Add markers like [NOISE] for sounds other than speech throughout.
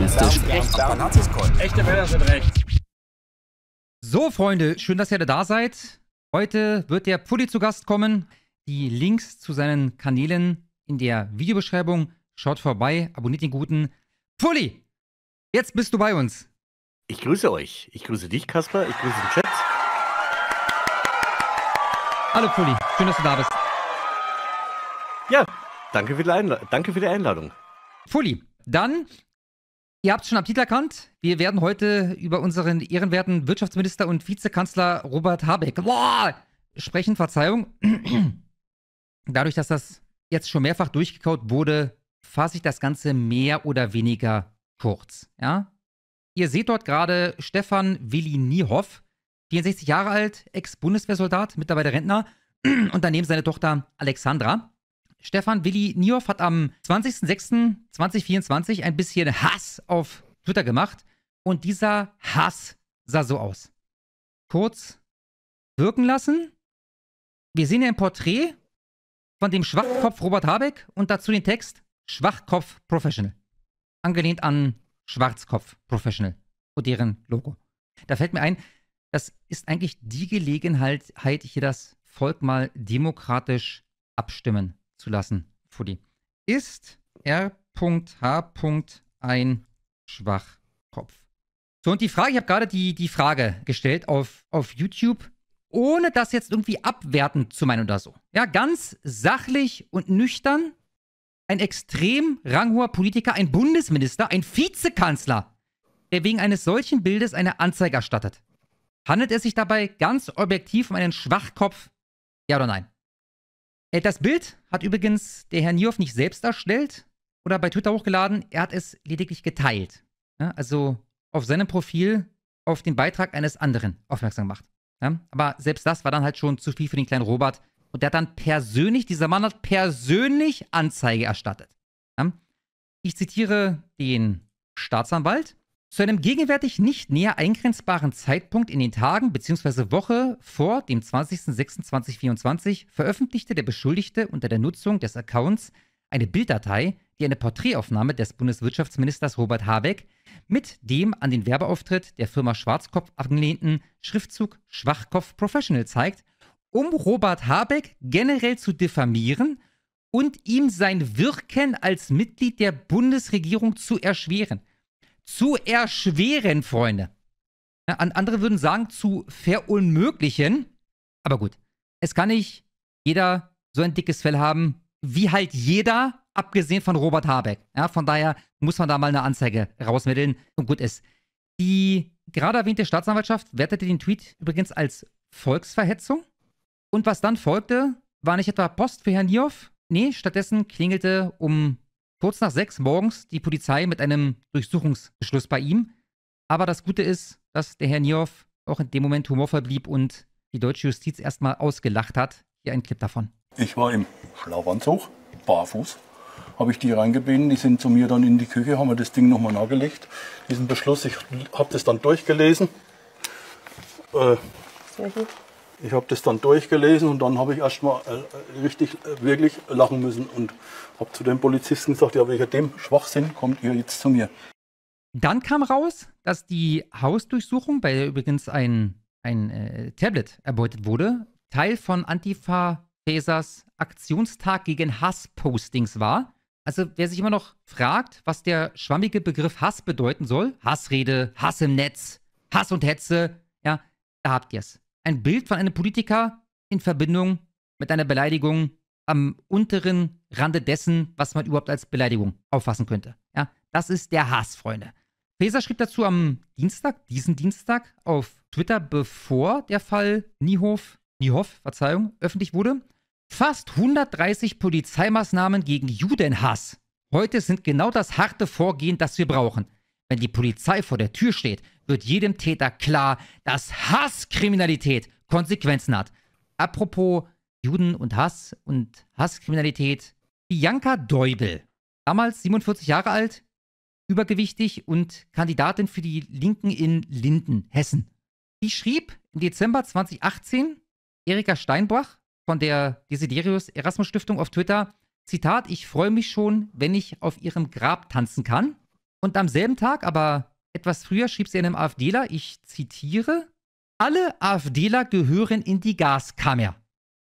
extremistisch. Echte Männer sind recht. So, Freunde, schön, dass ihr da seid. Heute wird der Pulli zu Gast kommen. Die Links zu seinen Kanälen in der Videobeschreibung. Schaut vorbei, abonniert den guten Pulli. Jetzt bist du bei uns. Ich grüße euch. Ich grüße dich, Kasper. Ich grüße den Chat. Hallo Pulli, schön, dass du da bist. Ja, danke für die, Einla danke für die Einladung. Pulli, dann Ihr habt schon am Titel erkannt. Wir werden heute über unseren ehrenwerten Wirtschaftsminister und Vizekanzler Robert Habeck boah, sprechen. Verzeihung. [CLEARS THROAT] Dadurch, dass das jetzt schon mehrfach durchgekaut wurde, fasse ich das Ganze mehr oder weniger kurz. Ja? Ihr seht dort gerade Stefan Willi Niehoff, 64 Jahre alt, Ex-Bundeswehrsoldat, mittlerweile Rentner, [CLEARS THROAT] und daneben seine Tochter Alexandra. Stefan Willi Nioff hat am 20.06.2024 ein bisschen Hass auf Twitter gemacht und dieser Hass sah so aus. Kurz wirken lassen. Wir sehen hier ein Porträt von dem Schwachkopf Robert Habeck und dazu den Text Schwachkopf Professional. Angelehnt an Schwarzkopf Professional und deren Logo. Da fällt mir ein, das ist eigentlich die Gelegenheit, hier das Volk mal demokratisch abstimmen zu lassen, Fudi. Ist R.H. ein Schwachkopf? So, und die Frage, ich habe gerade die, die Frage gestellt auf, auf YouTube, ohne das jetzt irgendwie abwertend zu meinen oder so. Ja, ganz sachlich und nüchtern. Ein extrem ranghoher Politiker, ein Bundesminister, ein Vizekanzler, der wegen eines solchen Bildes eine Anzeige erstattet. Handelt es sich dabei ganz objektiv um einen Schwachkopf? Ja oder nein? Äh, das Bild hat übrigens der Herr Nioff nicht selbst erstellt oder bei Twitter hochgeladen. Er hat es lediglich geteilt. Ja, ne? also auf seinem Profil auf den Beitrag eines anderen aufmerksam gemacht. Ja, aber selbst das war dann halt schon zu viel für den kleinen Robert. Und der hat dann persönlich, dieser Mann hat persönlich Anzeige erstattet. Ja, ich zitiere den Staatsanwalt. Zu einem gegenwärtig nicht näher eingrenzbaren Zeitpunkt in den Tagen bzw. Woche vor dem 20.06.2024 veröffentlichte der Beschuldigte unter der Nutzung des Accounts eine Bilddatei, die eine Porträtaufnahme des Bundeswirtschaftsministers Robert Habeck mit dem an den Werbeauftritt der Firma Schwarzkopf angelehnten Schriftzug Schwachkopf Professional zeigt, um Robert Habeck generell zu diffamieren und ihm sein Wirken als Mitglied der Bundesregierung zu erschweren zu erschweren, Freunde. Ja, andere würden sagen, zu verunmöglichen. Aber gut, es kann nicht jeder so ein dickes Fell haben, wie halt jeder, abgesehen von Robert Habeck. Ja, von daher muss man da mal eine Anzeige rausmitteln und gut ist. Die gerade erwähnte Staatsanwaltschaft wertete den Tweet übrigens als Volksverhetzung. Und was dann folgte, war nicht etwa Post für Herrn Nioff. Nee, stattdessen klingelte um Kurz nach sechs morgens die Polizei mit einem Durchsuchungsbeschluss bei ihm. Aber das Gute ist, dass der Herr Nioff auch in dem Moment humorvoll blieb und die deutsche Justiz erstmal ausgelacht hat. Hier ein Clip davon. Ich war im Schlafanzug, barfuß, habe ich die reingebeten. Die sind zu mir dann in die Küche, haben mir das Ding nochmal nachgelegt, Diesen Beschluss, ich habe das dann durchgelesen. Äh, Sehr gut. Ich habe das dann durchgelesen und dann habe ich erstmal äh, richtig, äh, wirklich lachen müssen und habe zu den Polizisten gesagt, ja, welcher dem Schwachsinn kommt ihr jetzt zu mir. Dann kam raus, dass die Hausdurchsuchung, bei der übrigens ein, ein äh, Tablet erbeutet wurde, Teil von Antifa Fesers Aktionstag gegen Hasspostings war. Also wer sich immer noch fragt, was der schwammige Begriff Hass bedeuten soll, Hassrede, Hass im Netz, Hass und Hetze, ja, da habt ihr es ein Bild von einem Politiker in Verbindung mit einer Beleidigung am unteren Rande dessen, was man überhaupt als Beleidigung auffassen könnte. Ja, das ist der Hass, Freunde. Faeser schrieb dazu am Dienstag, diesen Dienstag, auf Twitter, bevor der Fall Niehoff, Niehoff, Verzeihung, öffentlich wurde. Fast 130 Polizeimaßnahmen gegen Judenhass. Heute sind genau das harte Vorgehen, das wir brauchen. Wenn die Polizei vor der Tür steht, wird jedem Täter klar, dass Hasskriminalität Konsequenzen hat. Apropos Juden und Hass und Hasskriminalität. Bianca Deubel, damals 47 Jahre alt, übergewichtig und Kandidatin für die Linken in Linden, Hessen. Die schrieb im Dezember 2018 Erika Steinbach von der Desiderius Erasmus Stiftung auf Twitter, Zitat, ich freue mich schon, wenn ich auf ihrem Grab tanzen kann. Und am selben Tag, aber etwas früher schrieb sie einem AfDler, ich zitiere, alle AfDler gehören in die Gaskammer.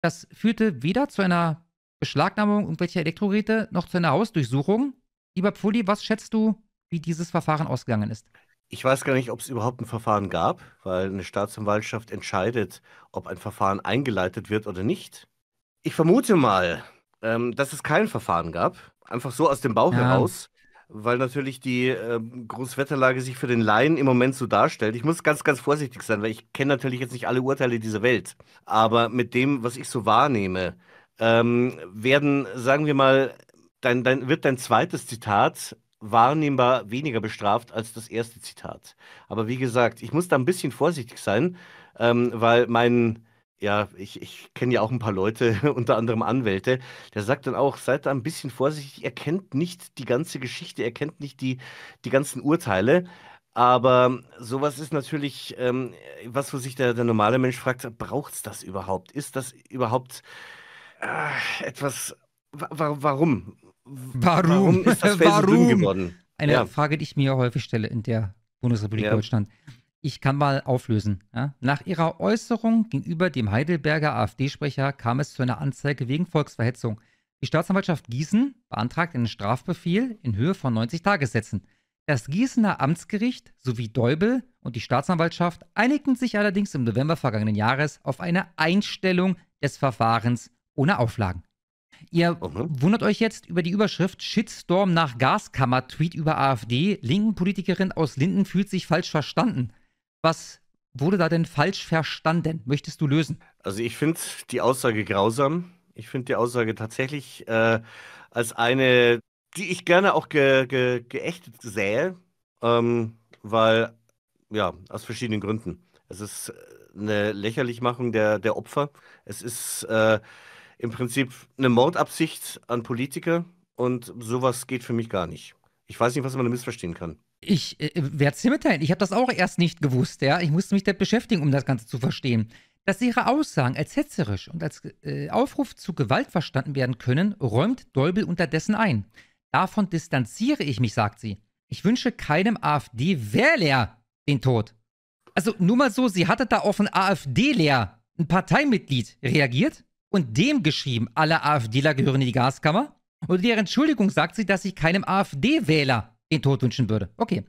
Das führte weder zu einer Beschlagnahmung irgendwelcher Elektrogeräte noch zu einer Hausdurchsuchung. Lieber Pfulli, was schätzt du, wie dieses Verfahren ausgegangen ist? Ich weiß gar nicht, ob es überhaupt ein Verfahren gab, weil eine Staatsanwaltschaft entscheidet, ob ein Verfahren eingeleitet wird oder nicht. Ich vermute mal, ähm, dass es kein Verfahren gab. Einfach so aus dem Bauch ja. heraus, weil natürlich die äh, Großwetterlage sich für den Laien im Moment so darstellt. Ich muss ganz, ganz vorsichtig sein, weil ich kenne natürlich jetzt nicht alle Urteile dieser Welt. Aber mit dem, was ich so wahrnehme, ähm, werden, sagen wir mal, dein, dein, wird dein zweites Zitat wahrnehmbar weniger bestraft als das erste Zitat. Aber wie gesagt, ich muss da ein bisschen vorsichtig sein, ähm, weil mein ja, ich, ich kenne ja auch ein paar Leute, [LAUGHS] unter anderem Anwälte, der sagt dann auch, seid da ein bisschen vorsichtig, er kennt nicht die ganze Geschichte, er kennt nicht die, die ganzen Urteile. Aber sowas ist natürlich ähm, was, wo sich der, der normale Mensch fragt, braucht es das überhaupt? Ist das überhaupt äh, etwas, wa warum? warum? Warum ist das Feld dünn geworden? Eine ja. Frage, die ich mir häufig stelle in der Bundesrepublik ja. Deutschland. Ich kann mal auflösen. Ja? Nach ihrer Äußerung gegenüber dem Heidelberger AfD-Sprecher kam es zu einer Anzeige wegen Volksverhetzung. Die Staatsanwaltschaft Gießen beantragt einen Strafbefehl in Höhe von 90 Tagessätzen. Das Gießener Amtsgericht sowie Deubel und die Staatsanwaltschaft einigten sich allerdings im November vergangenen Jahres auf eine Einstellung des Verfahrens ohne Auflagen. Ihr wundert euch jetzt über die Überschrift Shitstorm nach Gaskammer-Tweet über AfD. Linken Politikerin aus Linden fühlt sich falsch verstanden. Was wurde da denn falsch verstanden? Möchtest du lösen? Also ich finde die Aussage grausam. Ich finde die Aussage tatsächlich äh, als eine, die ich gerne auch ge ge geächtet sähe, ähm, weil, ja, aus verschiedenen Gründen. Es ist äh, eine Lächerlichmachung der, der Opfer. Es ist äh, im Prinzip eine Mordabsicht an Politiker und sowas geht für mich gar nicht. Ich weiß nicht, was man damit missverstehen kann. Ich äh, werde es dir mitteilen. Ich habe das auch erst nicht gewusst, ja. Ich musste mich damit beschäftigen, um das Ganze zu verstehen. Dass ihre Aussagen als hetzerisch und als äh, Aufruf zu Gewalt verstanden werden können, räumt Dolbel unterdessen ein. Davon distanziere ich mich, sagt sie. Ich wünsche keinem AfD-Wähler den Tod. Also nur mal so, sie hatte da auf ein AfD-Lehr, ein Parteimitglied, reagiert und dem geschrieben, alle AfDler gehören in die Gaskammer. Unter deren Entschuldigung sagt sie, dass ich keinem AfD-Wähler den Tod wünschen würde. Okay.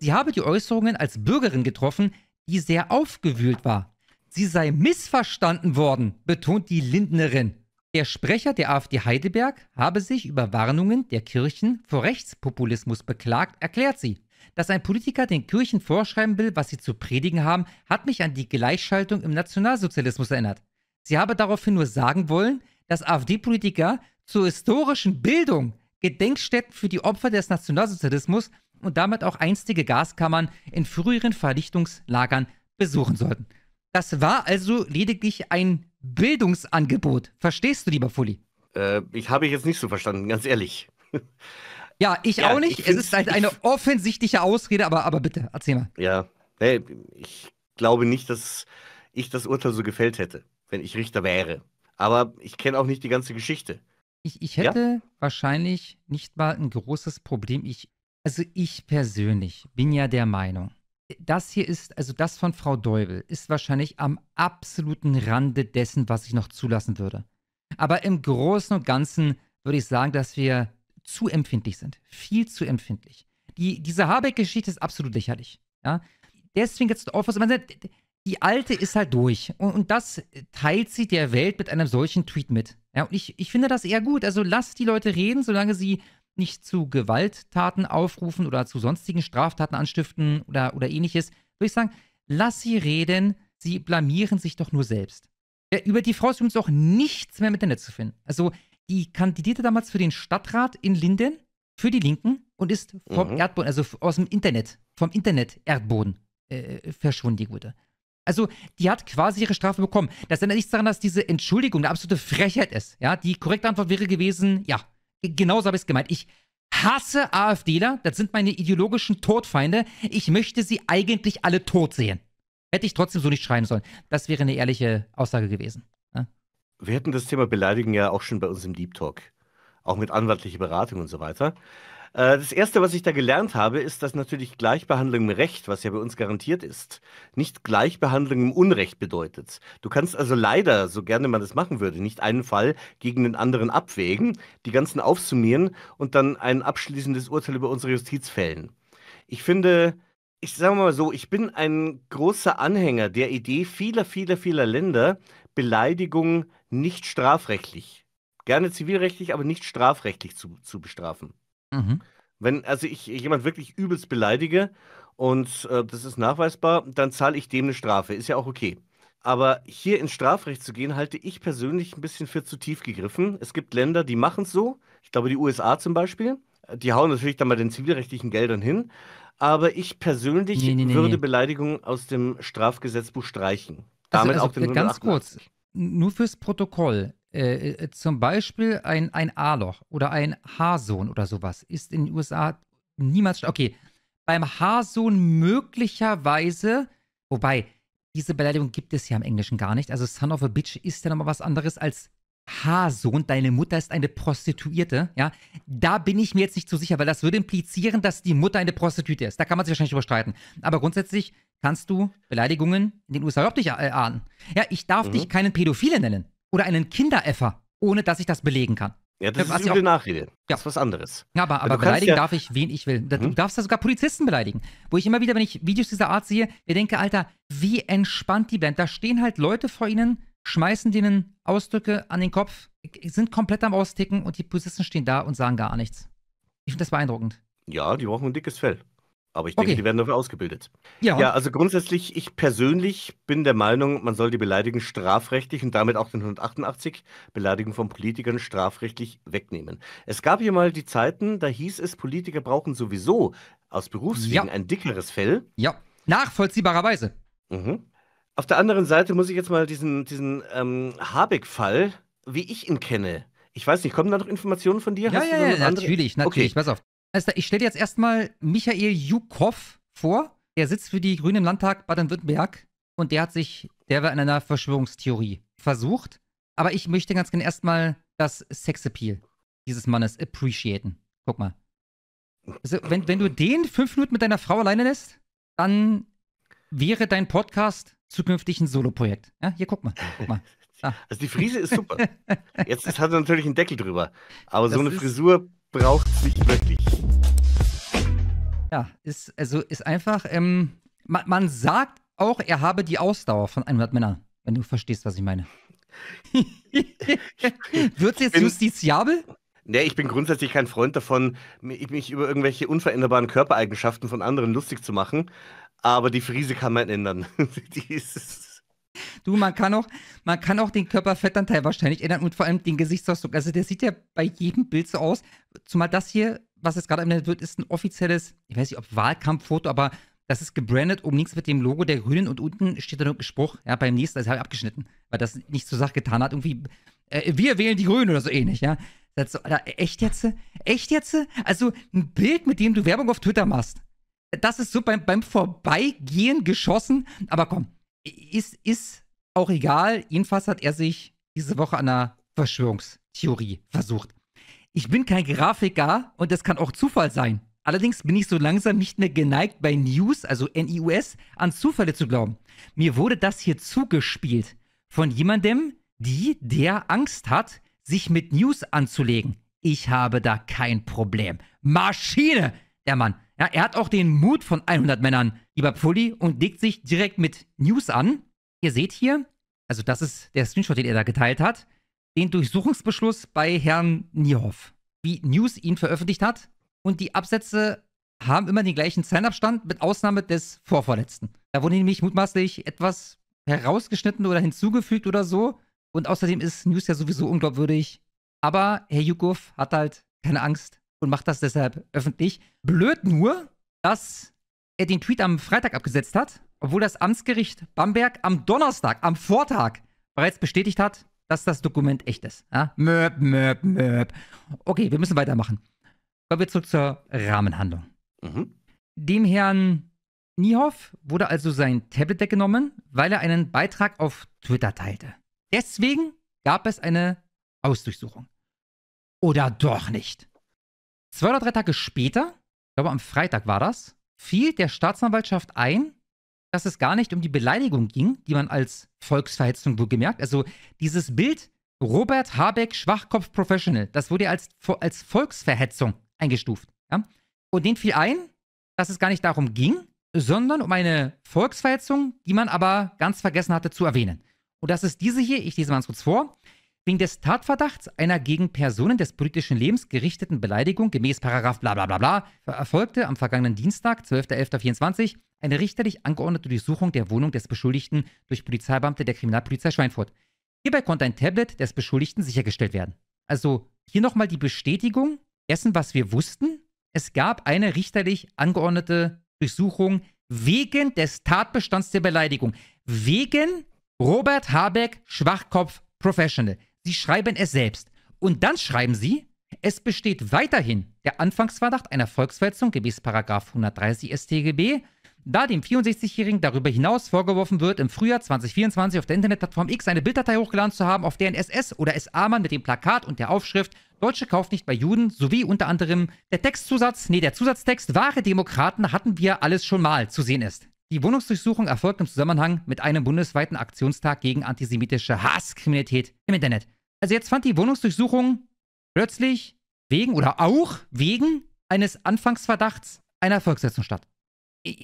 Sie habe die Äußerungen als Bürgerin getroffen, die sehr aufgewühlt war. Sie sei missverstanden worden, betont die Lindnerin. Der Sprecher der AfD Heidelberg habe sich über Warnungen der Kirchen vor Rechtspopulismus beklagt, erklärt sie. Dass ein Politiker den Kirchen vorschreiben will, was sie zu predigen haben, hat mich an die Gleichschaltung im Nationalsozialismus erinnert. Sie habe daraufhin nur sagen wollen, dass AfD-Politiker zur historischen Bildung, Gedenkstätten für die Opfer des Nationalsozialismus und damit auch einstige Gaskammern in früheren Verdichtungslagern besuchen sollten. Das war also lediglich ein Bildungsangebot. Verstehst du, lieber Fulli? Äh, ich habe ich jetzt nicht so verstanden, ganz ehrlich. [LAUGHS] Ja, ich ja, auch nicht. Ich es ist halt eine offensichtliche Ausrede, aber, aber bitte, erzähl mal. Ja, hey, ich glaube nicht, dass ich das Urteil so gefällt hätte, wenn ich Richter wäre. Aber ich kenne auch nicht die ganze Geschichte. Ich, ich hätte ja? wahrscheinlich nicht mal ein großes Problem. Ich, also ich persönlich bin ja der Meinung, das hier ist, also das von Frau Deubel, ist wahrscheinlich am absoluten Rande dessen, was ich noch zulassen würde. Aber im Großen und Ganzen würde ich sagen, dass wir zu empfindlich sind. Viel zu empfindlich. Die, diese Habeck-Geschichte ist absolut lächerlich. Ja? Deswegen jetzt auf, die alte ist halt durch. Und, und das teilt sie der Welt mit einem solchen Tweet mit. Ja, und ich, ich finde das eher gut. Also lass die Leute reden, solange sie nicht zu Gewalttaten aufrufen oder zu sonstigen Straftaten anstiften oder, oder ähnliches. Würde ich sagen, lass sie reden, sie blamieren sich doch nur selbst. Ja, über die Frau ist übrigens auch nichts mehr im Internet zu finden. Also, die kandidierte damals für den Stadtrat in Linden für die Linken und ist vom mhm. Erdboden, also aus dem Internet, vom Internet-Erdboden äh, verschwunden, die Gute. Also, die hat quasi ihre Strafe bekommen. Das ändert nichts daran, dass diese Entschuldigung eine absolute Frechheit ist. Ja, die korrekte Antwort wäre gewesen, ja, genauso habe ich es gemeint. Ich hasse AfDler, das sind meine ideologischen Todfeinde. Ich möchte sie eigentlich alle tot sehen. Hätte ich trotzdem so nicht schreien sollen. Das wäre eine ehrliche Aussage gewesen. Ja? Wir hatten das Thema Beleidigen ja auch schon bei uns im Deep Talk. Auch mit anwaltlicher Beratung und so weiter. Äh, das Erste, was ich da gelernt habe, ist, dass natürlich Gleichbehandlung im Recht, was ja bei uns garantiert ist, nicht Gleichbehandlung im Unrecht bedeutet. Du kannst also leider, so gerne man das machen würde, nicht einen Fall gegen den anderen abwägen, die ganzen aufsummieren und dann ein abschließendes Urteil über unsere Justiz fällen. Ich finde, ich sage mal so, ich bin ein großer Anhänger der Idee vieler, vieler, vieler Länder, Beleidigungen nicht strafrechtlich, gerne zivilrechtlich, aber nicht strafrechtlich zu, zu bestrafen. Mhm. Wenn also ich jemand wirklich übelst beleidige und äh, das ist nachweisbar, dann zahle ich dem eine Strafe. Ist ja auch okay. Aber hier ins Strafrecht zu gehen, halte ich persönlich ein bisschen für zu tief gegriffen. Es gibt Länder, die machen es so. Ich glaube, die USA zum Beispiel. Die hauen natürlich dann mal den zivilrechtlichen Geldern hin. Aber ich persönlich nee, nee, nee, würde Beleidigungen aus dem Strafgesetzbuch streichen. Also, Damit also, also, auch den äh, ganz 188. kurz, nur fürs Protokoll. Äh, äh, zum Beispiel ein, ein A-Loch oder ein H-Sohn oder sowas ist in den USA niemals. Okay, beim H-Sohn möglicherweise, wobei diese Beleidigung gibt es ja im Englischen gar nicht. Also Son of a Bitch ist ja nochmal was anderes als H-Sohn. Deine Mutter ist eine Prostituierte, ja. Da bin ich mir jetzt nicht so sicher, weil das würde implizieren, dass die Mutter eine Prostituierte ist. Da kann man sich wahrscheinlich überstreiten. Aber grundsätzlich kannst du Beleidigungen in den USA überhaupt nicht äh, ahnen. Ja, ich darf mhm. dich keinen Pädophile nennen oder einen Kinderäffer, ohne dass ich das belegen kann. Ja, das äh, was ist eine auch, Nachrede. Ja. Das ist was anderes. Ja, aber, aber beleidigen ja darf ich, wen ich will. Du hm? darfst ja sogar Polizisten beleidigen. Wo ich immer wieder, wenn ich Videos dieser Art sehe, mir denke, Alter, wie entspannt die Band. Da stehen halt Leute vor ihnen, schmeißen denen Ausdrücke an den Kopf, sind komplett am Austicken und die Polizisten stehen da und sagen gar nichts. Ich finde das beeindruckend. Ja, die brauchen ein dickes Fell. Aber ich denke, okay. die werden dafür ausgebildet. Ja. ja, also grundsätzlich, ich persönlich bin der Meinung, man soll die Beleidigung strafrechtlich und damit auch den 188 Beleidigung von Politikern strafrechtlich wegnehmen. Es gab hier mal die Zeiten, da hieß es, Politiker brauchen sowieso aus Berufswegen ja. ein dickeres Fell. Ja, nachvollziehbarerweise. Mhm. Auf der anderen Seite muss ich jetzt mal diesen, diesen ähm, Habeck-Fall, wie ich ihn kenne, ich weiß nicht, kommen da noch Informationen von dir? Ja, Hast ja, ja, natürlich, natürlich. Okay. Pass auf. Also ich stelle jetzt erstmal Michael Jukow vor. Der sitzt für die Grünen im Landtag Baden-Württemberg und der hat sich, der war in einer Verschwörungstheorie versucht. Aber ich möchte ganz gerne erstmal das Sexappeal dieses Mannes appreciaten. Guck mal. Also, wenn, wenn du den fünf Minuten mit deiner Frau alleine lässt, dann wäre dein Podcast zukünftig ein Soloprojekt. Ja, hier, guck mal. Guck mal. [LAUGHS] Ah. Also die Frise ist super. [LAUGHS] Jetzt hat er natürlich einen Deckel drüber. Aber das so eine Frisur braucht es nicht wirklich. Ja, ist, also ist einfach, ähm, man, man, sagt auch, er habe die Ausdauer von 100 Männern, wenn du verstehst, was ich meine. [LAUGHS] Wird es jetzt justiziabel? Nee, ich bin grundsätzlich kein Freund davon, mich über irgendwelche unveränderbaren Körpereigenschaften von anderen lustig zu machen. Aber die Friese kann man ändern. [LAUGHS] die ist Du, man kann auch, man kann auch den Körperfettanteil wahrscheinlich ändern und vor allem den Gesichtsausdruck. Also der sieht ja bei jedem Bild so aus. Zumal das hier, was jetzt gerade anwendet wird, ist ein offizielles, ich weiß nicht, ob Wahlkampffoto, aber das ist gebrandet, oben links mit dem Logo der Grünen und unten steht da dann ein Spruch, ja, beim nächsten, also habe ich abgeschnitten, weil das nicht zur Sache getan hat. Irgendwie, äh, wir wählen die Grünen oder so ähnlich, ja. Das so, Alter, echt jetzt? Echt jetzt? Also ein Bild, mit dem du Werbung auf Twitter machst. Das ist so beim, beim Vorbeigehen geschossen, aber komm, ist, ist auch egal. Jedenfalls hat er sich diese Woche an einer Verschwörungstheorie versucht. Ich bin kein Grafiker und das kann auch Zufall sein. Allerdings bin ich so langsam nicht mehr geneigt, bei News, also NIUS, an Zufälle zu glauben. Mir wurde das hier zugespielt von jemandem, die, der Angst hat, sich mit News anzulegen. Ich habe da kein Problem. Maschine! Der Mann ja, er hat auch den Mut von 100 Männern, lieber Pfulli, und legt sich direkt mit News an. Ihr seht hier, also das ist der Screenshot, den er da geteilt hat, den Durchsuchungsbeschluss bei Herrn Niehoff, wie News ihn veröffentlicht hat. Und die Absätze haben immer den gleichen Zeilenabstand, mit Ausnahme des Vorvorletzten. Da wurde nämlich mutmaßlich etwas herausgeschnitten oder hinzugefügt oder so. Und außerdem ist News ja sowieso unglaubwürdig. Aber Herr Jukow hat halt keine Angst und macht das deshalb öffentlich. Blöd nur, dass er den Tweet am Freitag abgesetzt hat, obwohl das Amtsgericht Bamberg am Donnerstag, am Vortag, bereits bestätigt hat, dass das Dokument echt ist. Ja? Möb, möb, möb. Okay, wir müssen weitermachen. Kommen wir zurück zur Rahmenhandlung. Mhm. Dem Herrn Niehoff wurde also sein Tablet weggenommen, weil er einen Beitrag auf Twitter teilte. Deswegen gab es eine Ausdurchsuchung. Oder doch nicht. Zwei oder drei Tage später, ich glaube am Freitag war das, fiel der Staatsanwaltschaft ein, dass es gar nicht um die Beleidigung ging, die man als Volksverhetzung wohl gemerkt. Also dieses Bild Robert Habeck Schwachkopf Professional, das wurde ja als, als Volksverhetzung eingestuft. Ja? Und den fiel ein, dass es gar nicht darum ging, sondern um eine Volksverhetzung, die man aber ganz vergessen hatte zu erwähnen. Und das ist diese hier, ich lese mal ganz kurz vor wegen des Tatverdachts einer gegen Personen des politischen Lebens gerichteten Beleidigung gemäß Paragraph bla bla bla bla erfolgte am vergangenen Dienstag, 12.11.24, eine richterlich angeordnete Durchsuchung der Wohnung des Beschuldigten durch Polizeibeamte der Kriminalpolizei Schweinfurt. Hierbei konnte ein Tablet des Beschuldigten sichergestellt werden. Also hier nochmal die Bestätigung dessen, was wir wussten. Es gab eine richterlich angeordnete Durchsuchung wegen des Tatbestands der Beleidigung. Wegen Robert Habeck Schwachkopf Professional. Sie schreiben es selbst. Und dann schreiben Sie, es besteht weiterhin der Anfangsverdacht einer Volksverletzung gemäß 130 StGB, da dem 64-Jährigen darüber hinaus vorgeworfen wird, im Frühjahr 2024 auf der Internetplattform X eine Bilddatei hochgeladen zu haben, auf der ein SS- oder SA-Mann mit dem Plakat und der Aufschrift Deutsche kauft nicht bei Juden sowie unter anderem der Textzusatz, nee, der Zusatztext Wahre Demokraten hatten wir alles schon mal zu sehen ist. Die Wohnungsdurchsuchung erfolgt im Zusammenhang mit einem bundesweiten Aktionstag gegen antisemitische Hasskriminalität im Internet. Also jetzt fand die Wohnungsdurchsuchung plötzlich wegen oder auch wegen eines Anfangsverdachts einer Volkssetzung statt.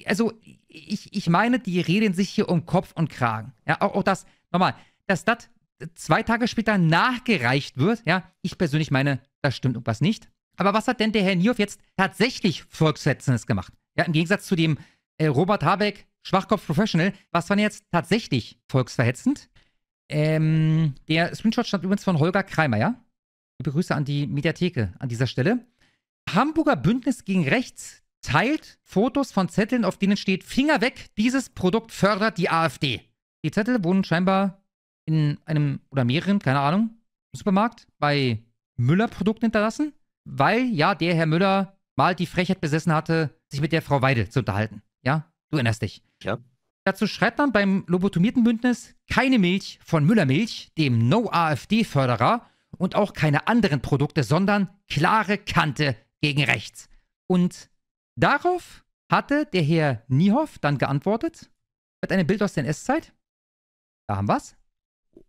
Also ich, ich meine, die reden sich hier um Kopf und Kragen. Ja, auch, auch das, nochmal, dass das zwei Tage später nachgereicht wird, ja, ich persönlich meine, das stimmt irgendwas nicht. Aber was hat denn der Herr Nioff jetzt tatsächlich Volksverhetzendes gemacht? Ja, im Gegensatz zu dem äh, Robert Habeck, Schwachkopf Professional, was war denn jetzt tatsächlich volksverhetzend? Ähm, der Screenshot stammt übrigens von Holger Kreimer, ja? Liebe Grüße an die Mediatheke an dieser Stelle. Hamburger Bündnis gegen Rechts teilt Fotos von Zetteln, auf denen steht Finger weg, dieses Produkt fördert die AfD. Die Zettel wurden scheinbar in einem oder mehreren, keine Ahnung, Supermarkt bei Müller-Produkten hinterlassen, weil ja der Herr Müller mal die Frechheit besessen hatte, sich mit der Frau Weidel zu unterhalten. Ja, du erinnerst dich. Ja. Dazu schreibt man beim Lobotomiertenbündnis keine Milch von Müllermilch, dem No-AfD-Förderer, und auch keine anderen Produkte, sondern klare Kante gegen rechts. Und darauf hatte der Herr Niehoff dann geantwortet mit einem Bild aus der NS-Zeit. Da haben wir's.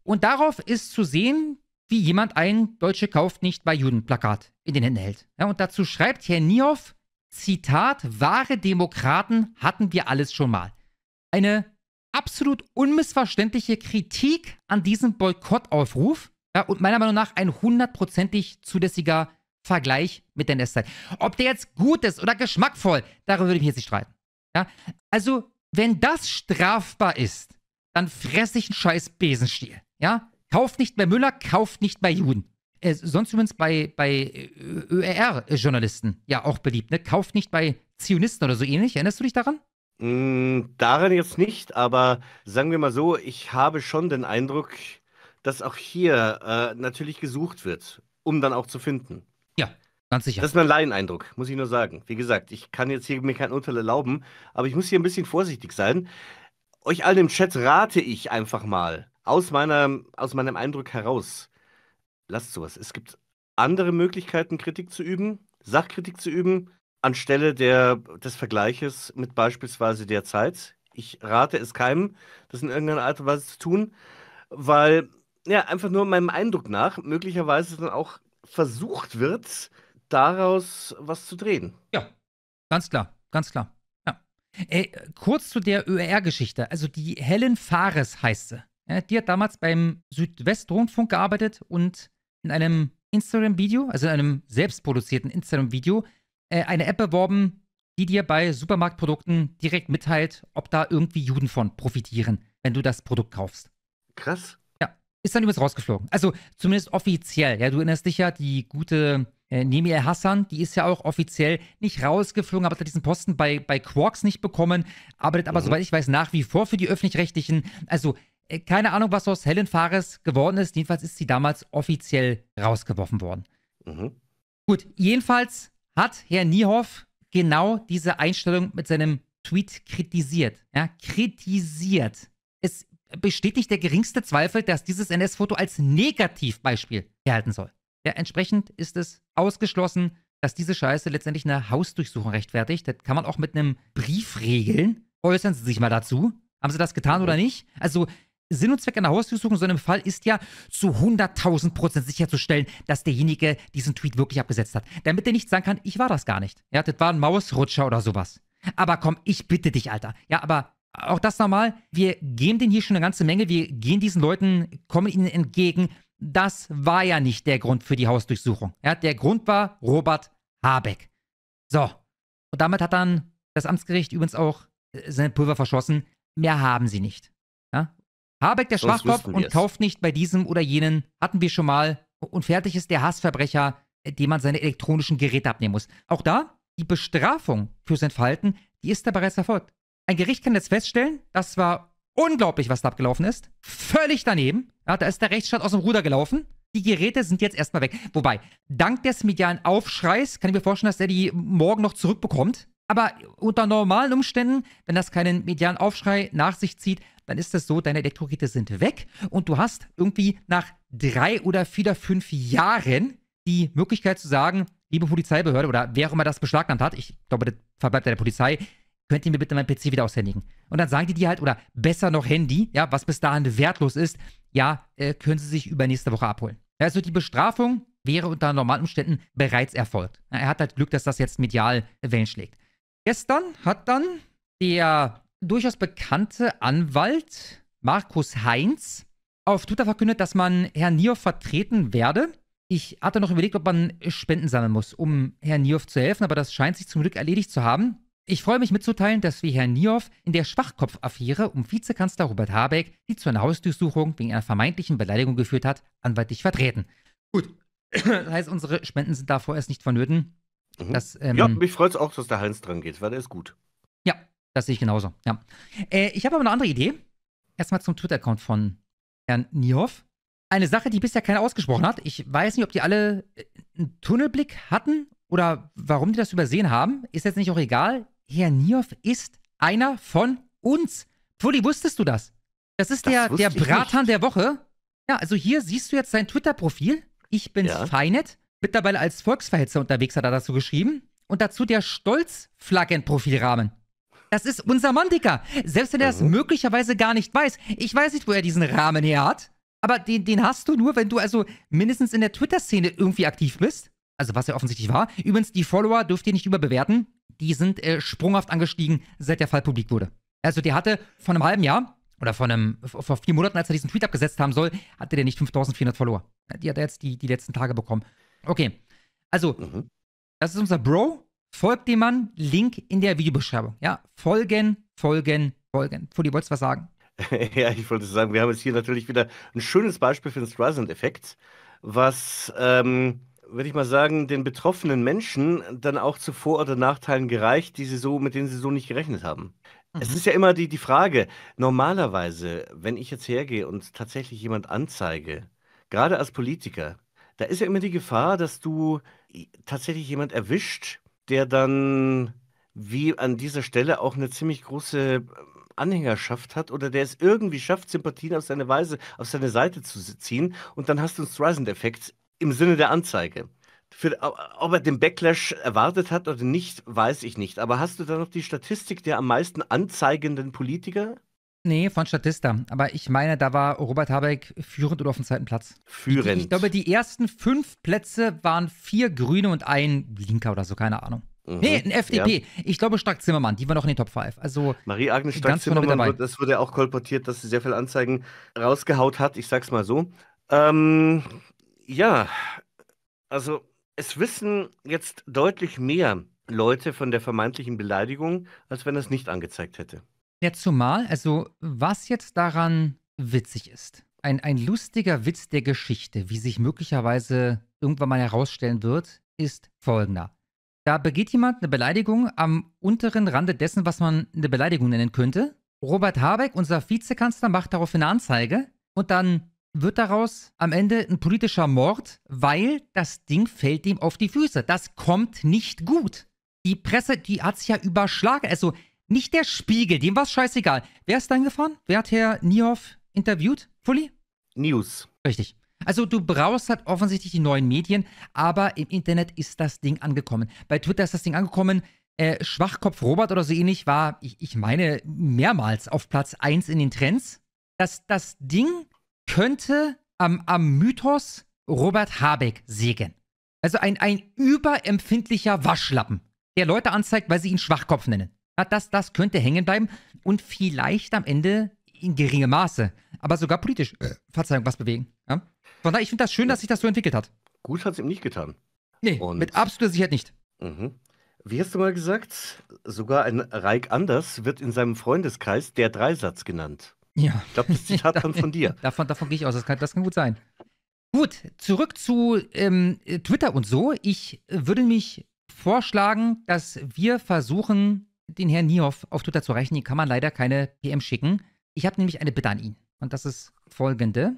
Und darauf ist zu sehen, wie jemand ein Deutsche kauft nicht bei Juden-Plakat in den Händen hält. Ja, und dazu schreibt Herr Niehoff, Zitat, wahre Demokraten hatten wir alles schon mal eine absolut unmissverständliche Kritik an diesem Boykottaufruf ja, und meiner Meinung nach ein hundertprozentig zulässiger Vergleich mit der Nestzeit. Ob der jetzt gut ist oder geschmackvoll, darüber würde ich jetzt nicht streiten. Ja? Also, wenn das strafbar ist, dann fresse ich einen scheiß Besenstiel. Ja? Kauft nicht bei Müller, kauft nicht bei Juden. Äh, sonst übrigens bei, bei ÖRR-Journalisten ja auch beliebt. Ne? Kauft nicht bei Zionisten oder so ähnlich. Erinnerst du dich daran? Hm, Daran jetzt nicht, aber sagen wir mal so, ich habe schon den Eindruck, dass auch hier äh, natürlich gesucht wird, um dann auch zu finden. Ja, ganz sicher. Das ist mein Laieneindruck, muss ich nur sagen. Wie gesagt, ich kann jetzt hier mir kein Urteil erlauben, aber ich muss hier ein bisschen vorsichtig sein. Euch allen im Chat rate ich einfach mal, aus, meiner, aus meinem Eindruck heraus, lasst sowas. Es gibt andere Möglichkeiten, Kritik zu üben, Sachkritik zu üben, anstelle der, des Vergleiches mit beispielsweise der Zeit. Ich rate es keinem, das in irgendeiner Art und Weise zu tun, weil ja einfach nur meinem Eindruck nach möglicherweise dann auch versucht wird, daraus was zu drehen. Ja, ganz klar, ganz klar. Ja. Ey, äh, kurz zu der ÖR-Geschichte. Also die Helen Fares heißt sie. Ja, die hat damals beim Südwestrundfunk gearbeitet und in einem Instagram-Video, also in einem selbstproduzierten Instagram-Video, äh, eine App beworben, die dir bei Supermarktprodukten direkt mitteilt, ob da irgendwie Juden von profitieren, wenn du das Produkt kaufst. Krass. Ja, ist dann übrigens rausgeflogen. Also zumindest offiziell. Ja, du erinnerst dich ja, die gute äh, Nemi El Hassan, die ist ja auch offiziell nicht rausgeflogen, aber hat diesen Posten bei, bei Quarks nicht bekommen, arbeitet aber, mhm. soweit ich weiß, nach wie vor für die Öffentlich-Rechtlichen. Also äh, keine Ahnung, was aus Helen Fares geworden ist. Jedenfalls ist sie damals offiziell rausgeworfen worden. Mhm. Gut, jedenfalls hat Herr Niehoff genau diese Einstellung mit seinem Tweet kritisiert. Ja, kritisiert. Es besteht nicht der geringste Zweifel, dass dieses NS-Foto als Negativbeispiel herhalten soll. Ja, entsprechend ist es ausgeschlossen, dass diese Scheiße letztendlich eine Hausdurchsuchung rechtfertigt. Das kann man auch mit einem Brief regeln. Äußern Sie sich mal dazu. Haben Sie das getan oder nicht? Also Sinn und Zweck einer Hausdurchsuchung sondern im Fall ist ja, zu 100.000 Prozent sicherzustellen, dass derjenige diesen Tweet wirklich abgesetzt hat. Damit er nicht sagen kann, ich war das gar nicht. Ja, das war ein Mausrutscher oder sowas. Aber komm, ich bitte dich, Alter. Ja, aber auch das nochmal, wir geben denen hier schon eine ganze Menge, wir gehen diesen Leuten, kommen ihnen entgegen. Das war ja nicht der Grund für die Hausdurchsuchung. Ja, der Grund war Robert Habeck. So. Und damit hat dann das Amtsgericht übrigens auch äh, sein Pulver verschossen. Mehr haben sie nicht. Habeck der Schwachkopf und kauft nicht bei diesem oder jenen, hatten wir schon mal. Und fertig ist der Hassverbrecher, äh, dem man seine elektronischen Geräte abnehmen muss. Auch da, die Bestrafung für sein Verhalten, die ist da bereits erfolgt. Ein Gericht kann jetzt feststellen, das war unglaublich, was da abgelaufen ist. Völlig daneben. Ja, da ist der Rechtsstaat aus dem Ruder gelaufen. Die Geräte sind jetzt erstmal weg. Wobei, dank des medialen Aufschreis kann ich mir vorstellen, dass er die morgen noch zurückbekommt. Aber unter normalen Umständen, wenn das keinen medialen Aufschrei nach sich zieht, dann ist es so, deine Elektrogeräte sind weg und du hast irgendwie nach drei oder vier oder fünf Jahren die Möglichkeit zu sagen, liebe Polizeibehörde oder wer auch immer das beschlagnahmt hat, ich glaube, das verbleibt der Polizei, könnt ihr mir bitte mein PC wieder aushändigen? Und dann sagen die dir halt, oder besser noch Handy, ja, was bis dahin wertlos ist, ja, äh, können sie sich übernächste Woche abholen. Also die Bestrafung wäre unter normalen Umständen bereits erfolgt. Er hat halt Glück, dass das jetzt medial Wellen schlägt. Gestern hat dann der durchaus bekannte Anwalt Markus Heinz auf Twitter verkündet, dass man Herrn Nioff vertreten werde. Ich hatte noch überlegt, ob man Spenden sammeln muss, um Herrn Nioff zu helfen, aber das scheint sich zum Glück erledigt zu haben. Ich freue mich mitzuteilen, dass wir Herrn Nioff in der Schwachkopf-Affäre um Vizekanzler Robert Habeck, die zu einer Hausdurchsuchung wegen einer vermeintlichen Beleidigung geführt hat, anwaltlich vertreten. Gut, [CLEARS THROAT] das heißt, unsere Spenden sind da vorerst nicht vonnöten. Mhm. Das, ähm, ja, mich freut es auch, dass der Heinz dran geht, weil der ist gut. Ja, das sehe ich genauso. Ja. Äh, ich habe aber eine andere Idee. Erstmal zum Twitter-Account von Herrn Niehoff. Eine Sache, die bisher keiner ausgesprochen hat. Ich weiß nicht, ob die alle äh, einen Tunnelblick hatten oder warum die das übersehen haben. Ist jetzt nicht auch egal. Herr Niehoff ist einer von uns. Fully, wusstest du das? Das ist das der, der Bratan der Woche. Ja, also hier siehst du jetzt sein Twitter-Profil. Ich bin's ja. Feinet. Mittlerweile als Volksverhetzer unterwegs hat er dazu geschrieben. Und dazu der stolz profilrahmen Das ist unser Mantika. Selbst wenn er das mhm. möglicherweise gar nicht weiß. Ich weiß nicht, wo er diesen Rahmen her hat. Aber den, den hast du nur, wenn du also mindestens in der Twitter-Szene irgendwie aktiv bist. Also was ja offensichtlich war. Übrigens, die Follower dürft ihr nicht überbewerten. Die sind äh, sprunghaft angestiegen, seit der Fall publik wurde. Also der hatte vor einem halben Jahr oder vor, einem, vor vier Monaten, als er diesen Tweet abgesetzt haben soll, hatte der nicht 5400 Follower. Die hat er jetzt die, die letzten Tage bekommen. Okay. Also, mhm. das ist unser Bro. Folgt dem Mann. Link in der Videobeschreibung. Ja, folgen, folgen, folgen. Fuli, wolltest du was sagen? [LAUGHS] ja, ich wollte sagen, wir haben jetzt hier natürlich wieder ein schönes Beispiel für den Streisand-Effekt, was, ähm, würde ich mal sagen, den betroffenen Menschen dann auch zu Vor- oder Nachteilen gereicht, die sie so, mit denen sie so nicht gerechnet haben. Mhm. Es ist ja immer die, die Frage, normalerweise, wenn ich jetzt hergehe und tatsächlich jemand anzeige, gerade als Politiker, da ist ja immer die Gefahr, dass du äh, tatsächlich jemand erwischt, der dann wie an dieser Stelle auch eine ziemlich große ähm, Anhängerschaft hat oder der es irgendwie schafft, Sympathien auf seine Weise, auf seine Seite zu ziehen und dann hast du einen Streisand-Effekt im Sinne der Anzeige. Für, ob er den Backlash erwartet hat oder nicht, weiß ich nicht. Aber hast du da noch die Statistik der am meisten anzeigenden Politiker? Nee, von Statista. Aber ich meine, da war Robert Habeck führend oder auf dem zweiten Platz. Führend. Ich, ich glaube, die ersten fünf Plätze waren vier Grüne und ein Linker oder so, keine Ahnung. Mhm. Nee, ein FDP. Ja. Ich glaube Stark Zimmermann, die war noch in den Top 5. Also Marie-Agnes Stark Zimmermann, das wurde ja auch kolportiert, dass sie sehr viele Anzeigen rausgehaut hat, ich sag's mal so. Ähm, ja, also es wissen jetzt deutlich mehr Leute von der vermeintlichen Beleidigung, als wenn er es nicht angezeigt hätte. Ja, zumal, also was jetzt daran witzig ist. Ein, ein lustiger Witz der Geschichte, wie sich möglicherweise irgendwann mal herausstellen wird, ist folgender. Da begeht jemand eine Beleidigung am unteren Rande dessen, was man eine Beleidigung nennen könnte. Robert Habeck, unser Vizekanzler, macht daraufhin eine Anzeige und dann wird daraus am Ende ein politischer Mord, weil das Ding fällt ihm auf die Füße. Das kommt nicht gut. Die Presse, die hat sich ja überschlagen. Also nicht der Spiegel, dem war es scheißegal. Wer ist da hingefahren? Wer hat Herr Niehoff interviewt? Fully? News. Richtig. Also du brauchst halt offensichtlich die neuen Medien, aber im Internet ist das Ding angekommen. Bei Twitter ist das Ding angekommen. Äh, Schwachkopf Robert oder so ähnlich war, ich, ich meine, mehrmals auf Platz 1 in den Trends. Das, das Ding könnte am, am Mythos Robert Habeck sägen. Also ein, ein überempfindlicher Waschlappen, der Leute anzeigt, weil sie ihn Schwachkopf nennen das, das könnte hängen bleiben und vielleicht am Ende in geringem Maße, aber sogar politisch, äh, Verzeihung, was bewegen. Ja? Von daher, ich finde das schön, dass sich das so entwickelt hat. Gut hat es ihm nicht getan. Nee, und mit absoluter Sicherheit nicht. Mhm. Wie hast du mal gesagt, sogar ein Reik Anders wird in seinem Freundeskreis der Dreisatz genannt. Ja. Ich glaube, das Zitat [LAUGHS] kommt von dir. Davon, davon gehe ich aus, das kann, das kann gut sein. Gut, zurück zu ähm, Twitter und so. Ich würde mich vorschlagen, dass wir versuchen, den Herrn Niehoff auf Twitter zu erreichen. Ihm kann man leider keine PM schicken. Ich habe nämlich eine Bitte an ihn. Und das ist folgende.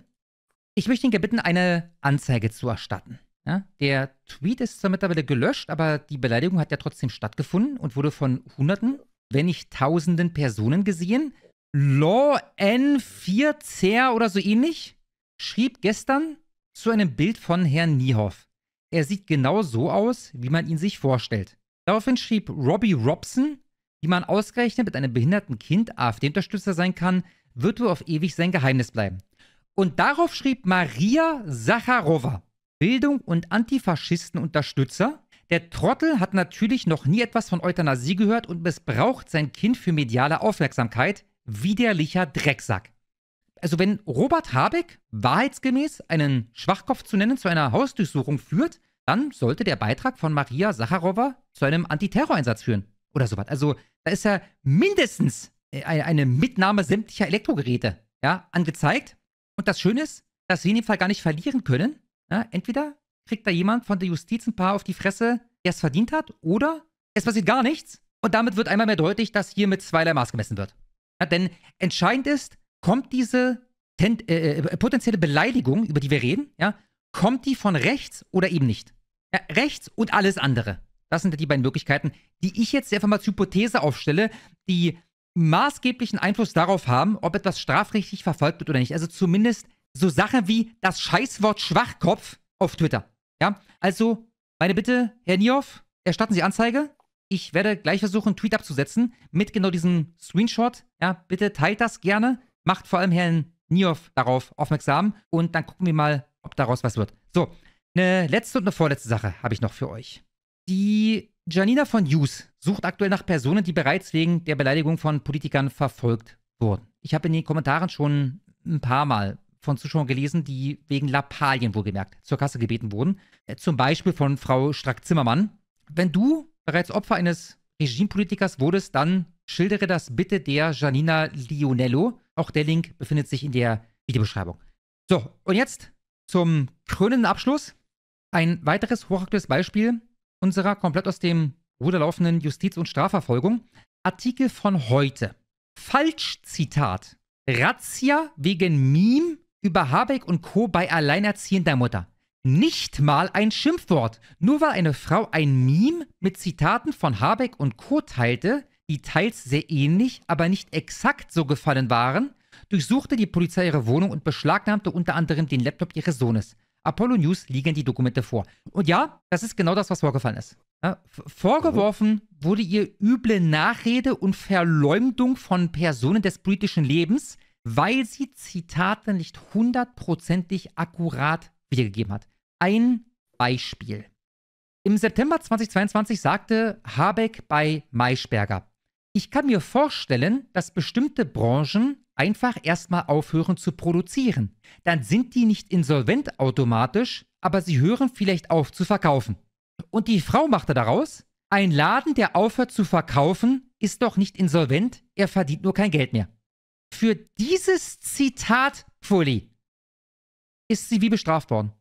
Ich möchte ihn gerne eine Anzeige zu erstatten. Ja, der Tweet ist zwar mittlerweile gelöscht, aber die Beleidigung hat ja trotzdem stattgefunden und wurde von Hunderten, wenn nicht Tausenden Personen gesehen. Law N4 Zer oder so ähnlich schrieb gestern zu einem Bild von Herrn Niehoff. Er sieht genau so aus, wie man ihn sich vorstellt. Daraufhin schrieb Robbie Robson, wie man ausgerechnet mit einem behinderten Kind AfD-Unterstützer sein kann, wird wohl auf ewig sein Geheimnis bleiben. Und darauf schrieb Maria Sacharowa, Bildung und Antifaschistenunterstützer. Der Trottel hat natürlich noch nie etwas von Euthanasie gehört und missbraucht sein Kind für mediale Aufmerksamkeit. Widerlicher Drecksack. Also wenn Robert Habeck wahrheitsgemäß einen Schwachkopf zu nennen zu einer Hausdurchsuchung führt, dann sollte der Beitrag von Maria Sacharowa zu einem Antiterroreinsatz führen oder sowas. Also da ist ja mindestens äh, eine Mitnahme sämtlicher Elektrogeräte ja, angezeigt. Und das Schöne ist, dass wir in dem Fall gar nicht verlieren können. Ja, entweder kriegt da jemand von der Justiz ein paar auf die Fresse, der es verdient hat, oder es passiert gar nichts. Und damit wird einmal mehr deutlich, dass hier mit zweierlei Maß gemessen wird. Ja, denn entscheidend ist, kommt diese äh, äh, potenzielle Beleidigung, über die wir reden, ja, kommt die von rechts oder eben nicht? Ja, rechts und alles andere. Das sind die beiden Möglichkeiten, die ich jetzt einfach mal zur Hypothese aufstelle, die maßgeblichen Einfluss darauf haben, ob etwas strafrechtlich verfolgt wird oder nicht. Also zumindest so Sachen wie das Scheißwort Schwachkopf auf Twitter. Ja, also meine Bitte, Herr Nioff, erstatten Sie Anzeige. Ich werde gleich versuchen, einen Tweet abzusetzen mit genau diesem Screenshot. Ja, bitte teilt das gerne. Macht vor allem Herrn Nioff darauf aufmerksam und dann gucken wir mal, ob daraus was wird. So, eine letzte und eine vorletzte Sache habe ich noch für euch. Die Janina von Hughes sucht aktuell nach Personen, die bereits wegen der Beleidigung von Politikern verfolgt wurden. Ich habe in den Kommentaren schon ein paar Mal von Zuschauern gelesen, die wegen Lappalien wohlgemerkt zur Kasse gebeten wurden. Äh, zum Beispiel von Frau Strack-Zimmermann. Wenn du bereits Opfer eines Regimepolitikers wurdest, dann schildere das bitte der Janina Lionello. Auch der Link befindet sich in der Videobeschreibung. So, und jetzt zum krönenden Abschluss ein weiteres hochaktuelles Beispiel unserer komplett aus dem Ruder laufenden Justiz- und Strafverfolgung. Artikel von heute. Falschzitat. Razzia wegen Meme über Habeck und Co. bei alleinerziehender Mutter. Nicht mal ein Schimpfwort. Nur weil eine Frau ein Meme mit Zitaten von Habeck und Co. teilte, die teils sehr ähnlich, aber nicht exakt so gefallen waren, durchsuchte die Polizei ihre Wohnung und beschlagnahmte unter anderem den Laptop ihres Sohnes. Apollo News liegen die Dokumente vor. Und ja, das ist genau das, was vorgefallen ist. Ja, vorgeworfen wurde ihr üble Nachrede und Verleumdung von Personen des britischen Lebens, weil sie Zitate nicht hundertprozentig akkurat wiedergegeben hat. Ein Beispiel. Im September 2022 sagte Habeck bei Maischberger, ich kann mir vorstellen, dass bestimmte Branchen einfach erstmal aufhören zu produzieren. Dann sind die nicht insolvent automatisch, aber sie hören vielleicht auf zu verkaufen. Und die Frau machte daraus, ein Laden, der aufhört zu verkaufen, ist doch nicht insolvent, er verdient nur kein Geld mehr. Für dieses Zitat, Pulli, ist sie wie bestraft worden.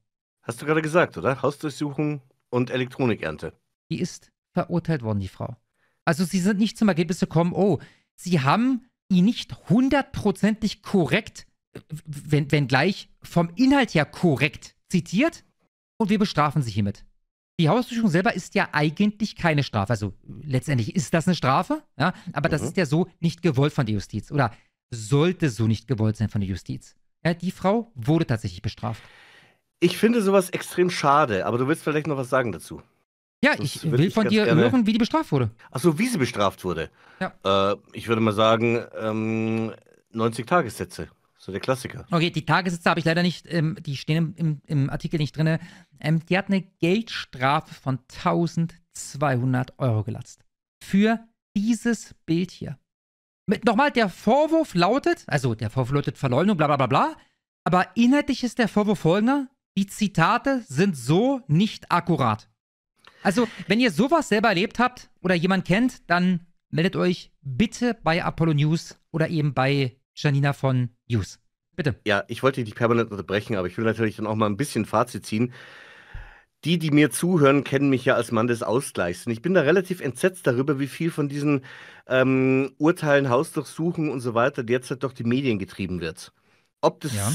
Hast du gerade gesagt, oder? Hausdurchsuchung und Elektronikernte. Die ist verurteilt worden, die Frau. Also sie sind nicht zum Ergebnis gekommen, oh, sie haben ihn nicht hundertprozentig korrekt, wenn, wenn gleich vom Inhalt her korrekt zitiert und wir bestrafen sie hiermit. Die Hausdurchsuchung selber ist ja eigentlich keine Strafe. Also letztendlich ist das eine Strafe, ja, aber mhm. das ist ja so nicht gewollt von der Justiz oder sollte so nicht gewollt sein von der Justiz. Ja, die Frau wurde tatsächlich bestraft. Ich finde sowas extrem schade, aber du willst vielleicht noch was sagen dazu. Ja, das ich will ich von dir gerne... hören, wie die bestraft wurde. Achso, wie sie bestraft wurde. Ja. Äh, ich würde mal sagen, ähm, 90 Tagessätze. So der Klassiker. Okay, die Tagessätze habe ich leider nicht, ähm, die stehen im, im, Artikel nicht drin. Ähm, die hat eine Geldstrafe von 1200 Euro gelatzt. Für dieses Bild hier. Mit, nochmal, der Vorwurf lautet, also der Vorwurf lautet Verleumdung, bla bla bla bla. Aber inhaltlich ist der Vorwurf folgender: Die Zitate sind so nicht akkurat. Also, wenn ihr sowas selber erlebt habt oder jemand kennt, dann meldet euch bitte bei Apollo News oder eben bei Janina von News. Bitte. Ja, ich wollte dich nicht permanent unterbrechen, aber ich will natürlich dann auch mal ein bisschen Fazit ziehen. Die, die mir zuhören, kennen mich ja als Mann des Ausgleichs. Und ich bin da relativ entsetzt darüber, wie viel von diesen ähm, Urteilen, Hausdurchsuchen und so weiter derzeit durch die Medien getrieben wird. Ob das ja.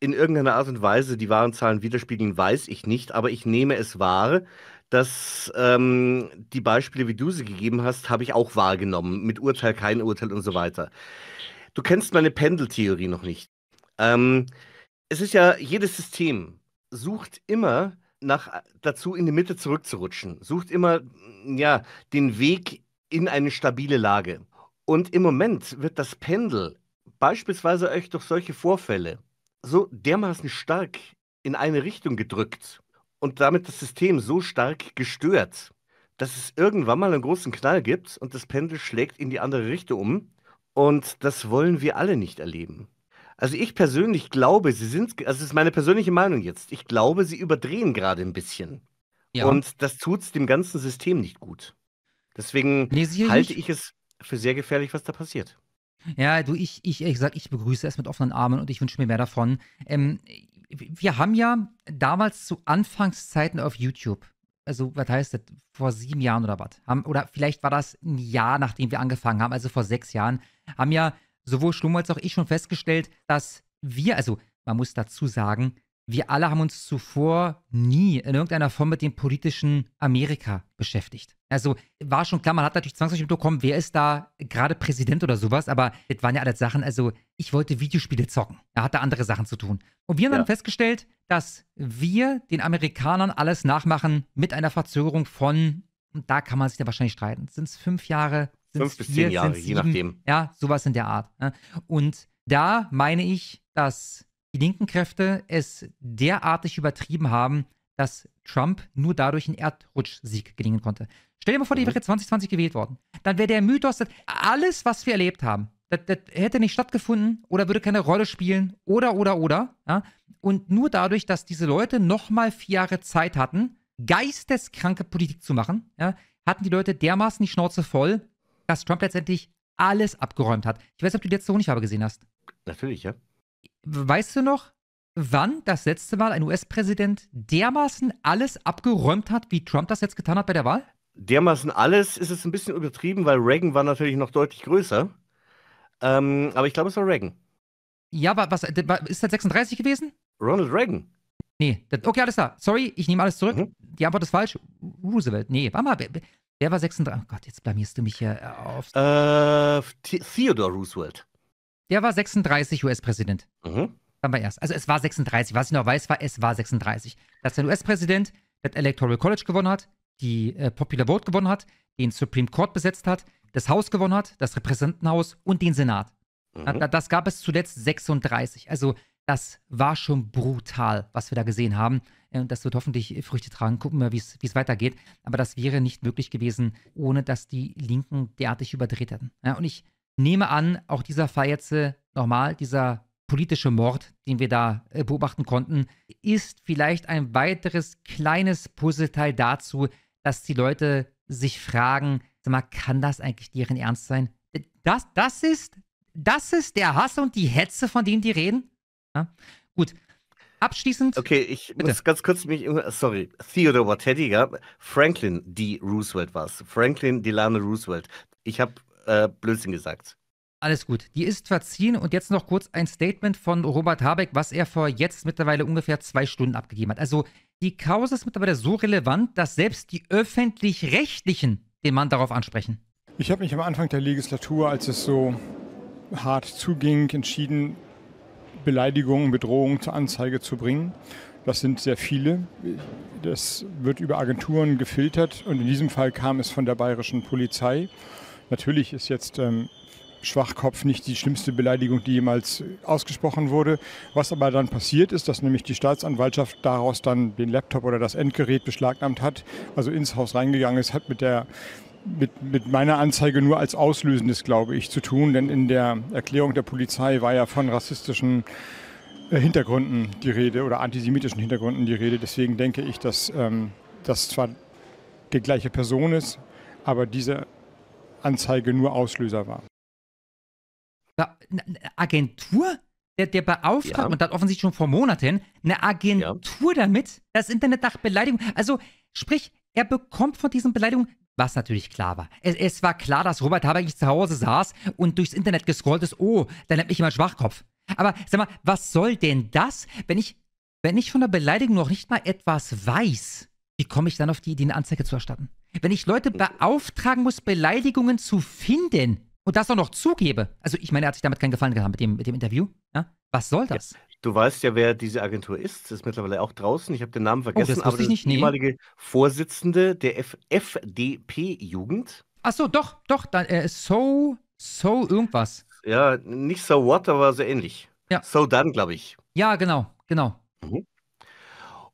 in irgendeiner Art und Weise die wahren Zahlen widerspiegeln, weiß ich nicht, aber ich nehme es wahr, dass ähm, die Beispiele, wie du sie gegeben hast, habe ich auch wahrgenommen. Mit Urteil, kein Urteil und so weiter. Du kennst meine Pendeltheorie noch nicht. Ähm, es ist ja, jedes System sucht immer nach, äh, dazu, in die Mitte zurückzurutschen. Sucht immer mm, ja, den Weg in eine stabile Lage. Und im Moment wird das Pendel beispielsweise euch durch solche Vorfälle so dermaßen stark in eine Richtung gedrückt, und damit das System so stark gestört, dass es irgendwann mal einen großen Knall gibt und das Pendel schlägt in die andere Richtung um. Und das wollen wir alle nicht erleben. Also ich persönlich glaube, sie sind, also das ist meine persönliche Meinung jetzt, ich glaube, sie überdrehen gerade ein bisschen. Ja. Und das tut es dem ganzen System nicht gut. Deswegen nee, halte ich es für sehr gefährlich, was da passiert. Ja, du, ich, ich ehrlich gesagt, ich begrüße es mit offenen Armen und ich wünsche mir mehr davon. Ähm, wir haben ja damals zu Anfangszeiten auf YouTube, also was heißt das, vor sieben Jahren oder was, haben, oder vielleicht war das ein Jahr, nachdem wir angefangen haben, also vor sechs Jahren, haben ja sowohl Schlummer als auch ich schon festgestellt, dass wir, also man muss dazu sagen, wir alle haben uns zuvor nie in irgendeiner Form mit dem politischen Amerika beschäftigt. Also war schon klar, man hat natürlich zwangsläufig mitbekommen, wer ist da gerade Präsident oder sowas, aber das waren ja alles Sachen, also ich wollte Videospiele zocken. Er hatte andere Sachen zu tun. Und wir haben ja. dann festgestellt, dass wir den Amerikanern alles nachmachen mit einer Verzögerung von, und da kann man sich ja wahrscheinlich streiten, sind es fünf Jahre, sind fünf bis zehn Jahre, sieben, je nachdem. Ja, sowas in der Art. Ne? Und da meine ich, dass die linken Kräfte es derartig übertrieben haben, dass Trump nur dadurch einen Erdrutschsieg gelingen konnte. Stell dir mal vor, der mhm. wäre 2020 gewählt worden. Dann wäre der Mythos, dass alles, was wir erlebt haben, das, das, hätte nicht stattgefunden oder würde keine Rolle spielen oder, oder, oder. Ja? Und nur dadurch, dass diese Leute nochmal vier Jahre Zeit hatten, geisteskranke Politik zu machen, ja, hatten die Leute dermaßen die Schnauze voll, dass Trump letztendlich alles abgeräumt hat. Ich weiß nicht, ob du die letzte Honigfarbe gesehen hast. Natürlich, ja. Weißt du noch, wann das letzte Mal ein US-Präsident dermaßen alles abgeräumt hat, wie Trump das jetzt getan hat bei der Wahl? Dermaßen alles ist es ein bisschen übertrieben, weil Reagan war natürlich noch deutlich größer. Ähm, aber ich glaube, es war Reagan. Ja, aber was, ist das 36 gewesen? Ronald Reagan. Nee, das, okay, alles klar. Sorry, ich nehme alles zurück. Mhm. Die Antwort ist falsch. Roosevelt. Nee, warte mal. Wer war 36? Oh Gott, jetzt blamierst du mich hier auf. Äh, äh Theodore Roosevelt. Der war 36 US-Präsident. Mhm. Dann war erst. Also es war 36. Was ich noch weiß, war, es war 36. Dass ein US-Präsident das Electoral College gewonnen hat, die äh, Popular Vote gewonnen hat, den Supreme Court besetzt hat, das Haus gewonnen hat, das Repräsentantenhaus und den Senat. Mhm. Das gab es zuletzt 36. Also das war schon brutal, was wir da gesehen haben. Äh, und das wird hoffentlich Früchte tragen. Gucken wir, wie es weitergeht. Aber das wäre nicht möglich gewesen, ohne dass die Linken derartig überdreht hätten. Ja, und ich nehme an, auch dieser Fall jetzt äh, nochmal, dieser politische Mord, den wir da äh, beobachten konnten, ist vielleicht ein weiteres kleines Puzzleteil dazu, dass die Leute sich fragen, Sag mal, kann das eigentlich deren Ernst sein? Das, das, ist, das ist der Hass und die Hetze, von denen die reden? Ja? Gut. Abschließend. Okay, ich bitte. muss ganz kurz mich. Sorry, Theodore Wattediger, ja? Franklin D. Roosevelt war es. Franklin Delano Roosevelt. Ich habe äh, Blödsinn gesagt. Alles gut, die ist verziehen und jetzt noch kurz ein Statement von Robert Habeck, was er vor jetzt mittlerweile ungefähr zwei Stunden abgegeben hat. Also die Kause ist mittlerweile so relevant, dass selbst die öffentlich-rechtlichen den Mann darauf ansprechen? Ich habe mich am Anfang der Legislatur, als es so hart zuging, entschieden, Beleidigungen, Bedrohungen zur Anzeige zu bringen. Das sind sehr viele. Das wird über Agenturen gefiltert und in diesem Fall kam es von der bayerischen Polizei. Natürlich ist jetzt ähm, Schwachkopf nicht die schlimmste Beleidigung, die jemals ausgesprochen wurde. Was aber dann passiert ist, dass nämlich die Staatsanwaltschaft daraus dann den Laptop oder das Endgerät beschlagnahmt hat, also ins Haus reingegangen ist, hat mit der mit, mit meiner Anzeige nur als Auslösendes, glaube ich, zu tun, denn in der Erklärung der Polizei war ja von rassistischen äh, Hintergründen die Rede oder antisemitischen Hintergründen die Rede. Deswegen denke ich, dass ähm, das zwar die gleiche Person ist, aber diese Anzeige nur Auslöser war eine ne, Agentur? Der, der beauftragt, ja. und das offensichtlich schon vor Monaten, eine Agentur ja. damit, das Internet nach Beleidigung. Also, sprich, er bekommt von diesen Beleidigungen, was natürlich klar war. Es, es war klar, dass Robert Habeck zu Hause saß und durchs Internet gescrollt ist, oh, da nennt mich jemand Schwachkopf. Aber sag mal, was soll denn das, wenn ich, wenn ich von der Beleidigung noch nicht mal etwas weiß? Wie komme ich dann auf die Idee, eine Anzeige zu erstatten? Wenn ich Leute beauftragen muss, Beleidigungen zu finden, und das auch noch zugebe. Also ich meine, er hat sich damit keinen Gefallen getan mit dem, mit dem Interview. Ja? Was soll das? Ja. Du weißt ja, wer diese Agentur ist. Das ist mittlerweile auch draußen. Ich habe den Namen oh, vergessen. Oh, das aber ich nicht. Die ehemalige Vorsitzende der FDP-Jugend. Ach so, doch, doch. Dann, äh, so, so irgendwas. Ja, nicht so what, aber so ähnlich. Ja. So dann, glaube ich. Ja, genau, genau. Mhm.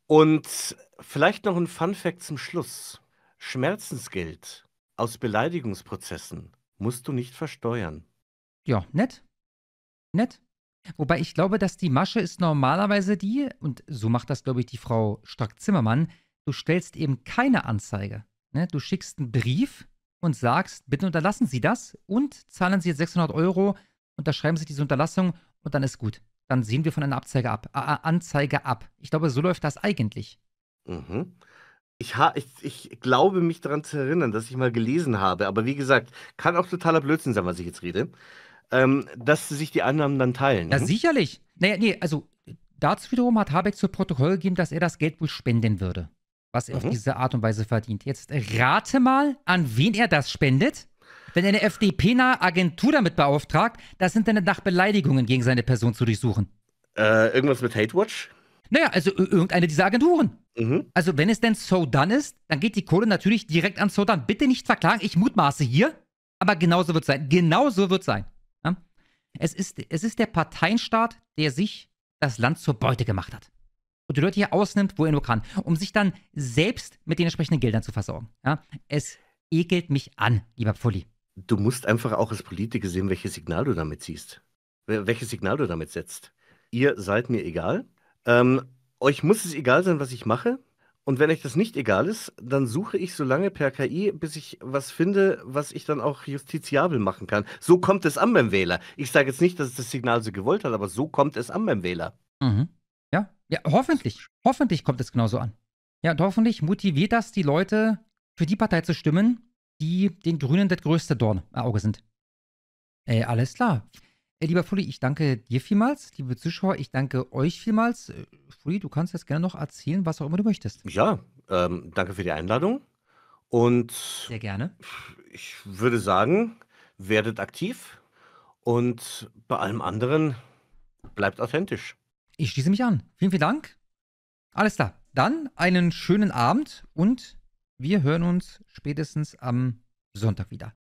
Und vielleicht noch ein Fun-Fact zum Schluss: Schmerzensgeld aus Beleidigungsprozessen musst du nicht versteuern. Ja, nett. Nett. Wobei ich glaube, dass die Masche ist normalerweise die, und so macht das, glaube ich, die Frau Strack-Zimmermann, du stellst eben keine Anzeige. Ne? Du schickst einen Brief und sagst, bitte unterlassen Sie das und zahlen Sie jetzt 600 Euro, unterschreiben Sie diese Unterlassung und dann ist gut. Dann sehen wir von einer Abzeige ab, A äh, äh, Anzeige ab. Ich glaube, so läuft das eigentlich. Mhm. Ich, ha, ich, ich glaube, mich daran zu erinnern, dass ich mal gelesen habe, aber wie gesagt, kann auch totaler Blödsinn sein, was ich jetzt rede, ähm, dass sich die Annahmen dann teilen. Ja, hm? sicherlich. Naja, nee, also dazu wiederum hat Habeck zu Protokoll gegeben, dass er das Geld wohl spenden würde, was er mhm. auf diese Art und Weise verdient. Jetzt äh, rate mal, an wen er das spendet wenn eine FDP-nahe Agentur damit beauftragt, das Internet nach Beleidigungen gegen seine Person zu durchsuchen. Äh, irgendwas mit Hate Watch? Naja, also irgendeine dieser Agenturen. Mhm. Also wenn es denn Sodan ist, dann geht die Kohle natürlich direkt an so dann. Bitte nicht verklagen, ich mutmaße hier, aber genauso wird es sein. Genauso wird es sein. Ja? Es, ist, es ist der Parteienstaat, der sich das Land zur Beute gemacht hat. Und die Leute hier ausnimmt, wo er nur kann, um sich dann selbst mit den entsprechenden Geldern zu versorgen. Ja? Es ekelt mich an, lieber Pfulli. Du musst einfach auch als Politiker sehen, welches Signal du damit siehst. Welches Signal du damit setzt. Ihr seid mir egal, ähm, euch muss es egal sein, was ich mache. Und wenn euch das nicht egal ist, dann suche ich so lange per KI, bis ich was finde, was ich dann auch justiziabel machen kann. So kommt es an beim Wähler. Ich sage jetzt nicht, dass es das Signal so gewollt hat, aber so kommt es an beim Wähler. Mhm. Ja, ja, hoffentlich. Hoffentlich kommt es genauso an. Ja, und hoffentlich motiviert das die Leute, für die Partei zu stimmen, die den Grünen das größte Dorn im Auge sind. Ey, alles klar. Äh, lieber Fuli, ich danke dir vielmals. Liebe Zuschauer, ich danke euch vielmals. Äh, Fuli, du kannst jetzt gerne noch erzählen, was auch immer du möchtest. Ja, ähm, danke für die Einladung. Und sehr gerne. Ich würde sagen, werdet aktiv und bei allem anderen bleibt authentisch. Ich schließe mich an. Vielen, vielen Dank. Alles klar. Dann einen schönen Abend und wir hören uns spätestens am Sonntag wieder.